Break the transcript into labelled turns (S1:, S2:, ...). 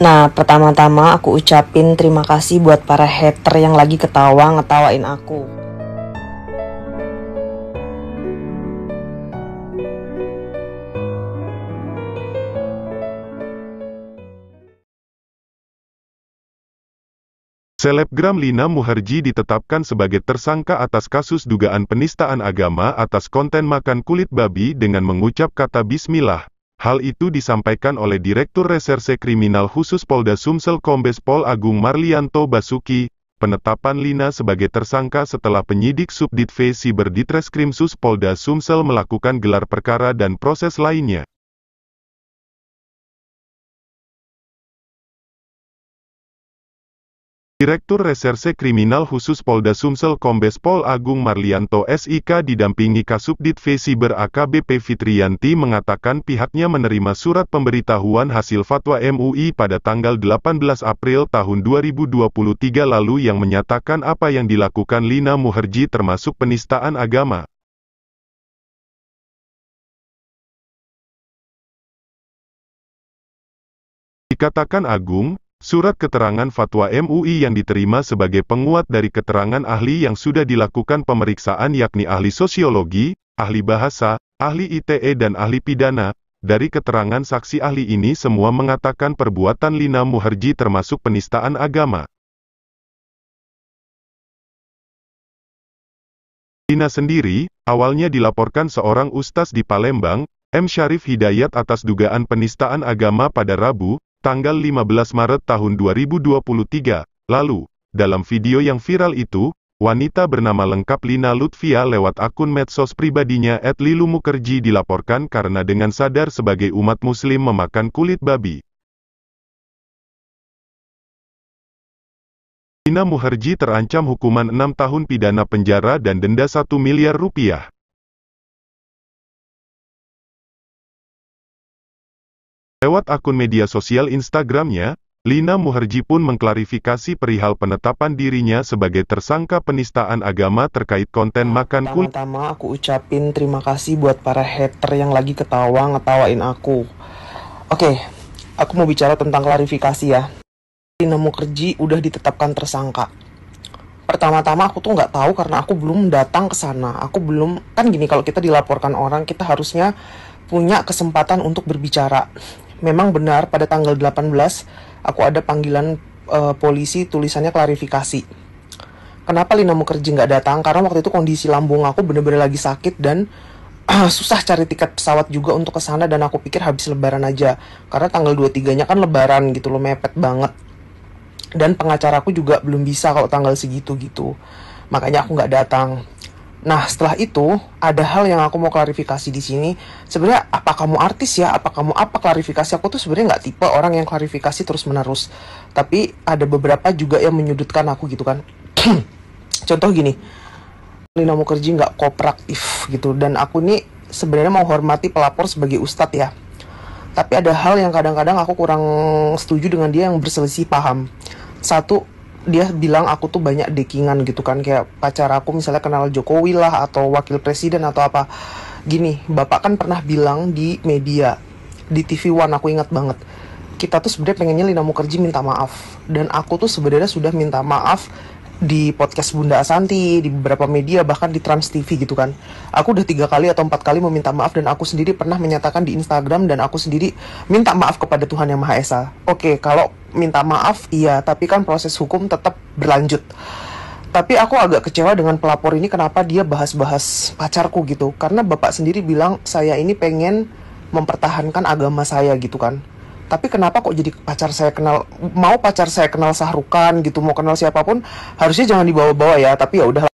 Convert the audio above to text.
S1: Nah, pertama-tama aku ucapin terima kasih buat para hater yang lagi ketawa ngetawain aku.
S2: Selebgram Lina Muharji ditetapkan sebagai tersangka atas kasus dugaan penistaan agama atas konten makan kulit babi dengan mengucap kata bismillah. Hal itu disampaikan oleh Direktur Reserse Kriminal Khusus Polda Sumsel Kombes Pol Agung Marlianto Basuki, penetapan Lina sebagai tersangka setelah penyidik Subdit V Siber Sus Polda Sumsel melakukan gelar perkara dan proses lainnya. Direktur Reserse Kriminal Khusus Polda Sumsel Kombes Pol Agung Marlianto SIK didampingi Kasubdit V Siber AKBP Fitrianti mengatakan pihaknya menerima surat pemberitahuan hasil fatwa MUI pada tanggal 18 April tahun 2023 lalu yang menyatakan apa yang dilakukan Lina Muherji termasuk penistaan agama. Dikatakan Agung, Surat keterangan fatwa MUI yang diterima sebagai penguat dari keterangan ahli yang sudah dilakukan pemeriksaan yakni ahli sosiologi, ahli bahasa, ahli ITE dan ahli pidana, dari keterangan saksi ahli ini semua mengatakan perbuatan Lina Muherji termasuk penistaan agama. Lina sendiri, awalnya dilaporkan seorang ustaz di Palembang, M. Syarif Hidayat atas dugaan penistaan agama pada Rabu, tanggal 15 Maret tahun 2023, lalu, dalam video yang viral itu, wanita bernama lengkap Lina Lutfia lewat akun medsos pribadinya at Lilu Mukerji dilaporkan karena dengan sadar sebagai umat muslim memakan kulit babi. Lina Mukerji terancam hukuman 6 tahun pidana penjara dan denda 1 miliar rupiah. Lewat akun media sosial Instagramnya, Lina Muherji pun mengklarifikasi perihal penetapan dirinya sebagai tersangka penistaan agama terkait konten makan kul.
S1: pertama aku ucapin terima kasih buat para hater yang lagi ketawa ngetawain aku. Oke, aku mau bicara tentang klarifikasi ya. Lina Muherji udah ditetapkan tersangka. Pertama-tama aku tuh nggak tahu karena aku belum datang ke sana. Aku belum kan gini kalau kita dilaporkan orang kita harusnya punya kesempatan untuk berbicara memang benar pada tanggal 18 aku ada panggilan uh, polisi tulisannya klarifikasi. Kenapa Lina mau kerja nggak datang? Karena waktu itu kondisi lambung aku bener-bener lagi sakit dan uh, susah cari tiket pesawat juga untuk ke sana dan aku pikir habis lebaran aja. Karena tanggal 23-nya kan lebaran gitu loh, mepet banget. Dan pengacaraku juga belum bisa kalau tanggal segitu gitu. Makanya aku nggak datang Nah, setelah itu ada hal yang aku mau klarifikasi di sini. Sebenarnya apa kamu artis ya? Apa kamu apa klarifikasi? Aku tuh sebenarnya nggak tipe orang yang klarifikasi terus-menerus. Tapi ada beberapa juga yang menyudutkan aku gitu kan. Contoh gini. Lina kerja nggak kooperatif gitu dan aku ini sebenarnya mau hormati pelapor sebagai ustadz ya. Tapi ada hal yang kadang-kadang aku kurang setuju dengan dia yang berselisih paham. Satu, dia bilang aku tuh banyak dekingan gitu kan kayak pacar aku misalnya kenal Jokowi lah atau wakil presiden atau apa gini bapak kan pernah bilang di media di TV One aku ingat banget kita tuh sebenarnya pengennya Lina kerja minta maaf dan aku tuh sebenarnya sudah minta maaf di podcast Bunda Asanti, di beberapa media, bahkan di Trans TV gitu kan. Aku udah tiga kali atau empat kali meminta maaf dan aku sendiri pernah menyatakan di Instagram dan aku sendiri minta maaf kepada Tuhan Yang Maha Esa. Oke, kalau minta maaf iya, tapi kan proses hukum tetap berlanjut. Tapi aku agak kecewa dengan pelapor ini kenapa dia bahas-bahas pacarku gitu. Karena bapak sendiri bilang saya ini pengen mempertahankan agama saya gitu kan tapi kenapa kok jadi pacar saya kenal mau pacar saya kenal sahrukan gitu mau kenal siapapun harusnya jangan dibawa-bawa ya tapi ya udah